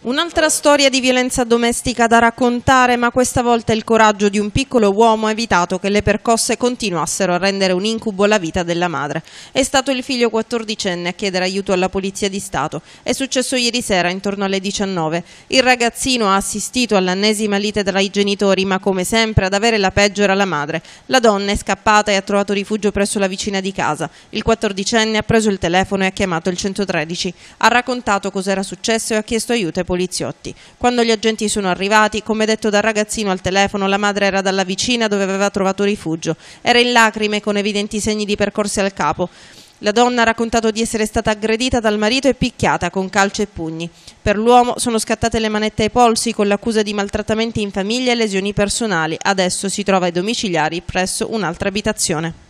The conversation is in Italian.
Un'altra storia di violenza domestica da raccontare, ma questa volta il coraggio di un piccolo uomo ha evitato che le percosse continuassero a rendere un incubo la vita della madre. È stato il figlio quattordicenne a chiedere aiuto alla Polizia di Stato. È successo ieri sera, intorno alle 19. Il ragazzino ha assistito all'ennesima lite tra i genitori, ma come sempre ad avere la peggio era la madre. La donna è scappata e ha trovato rifugio presso la vicina di casa. Il quattordicenne ha preso il telefono e ha chiamato il 113. Ha raccontato cos'era successo e ha chiesto aiuto poliziotti. Quando gli agenti sono arrivati, come detto dal ragazzino al telefono, la madre era dalla vicina dove aveva trovato rifugio. Era in lacrime con evidenti segni di percorsi al capo. La donna ha raccontato di essere stata aggredita dal marito e picchiata con calci e pugni. Per l'uomo sono scattate le manette ai polsi con l'accusa di maltrattamenti in famiglia e lesioni personali. Adesso si trova ai domiciliari presso un'altra abitazione.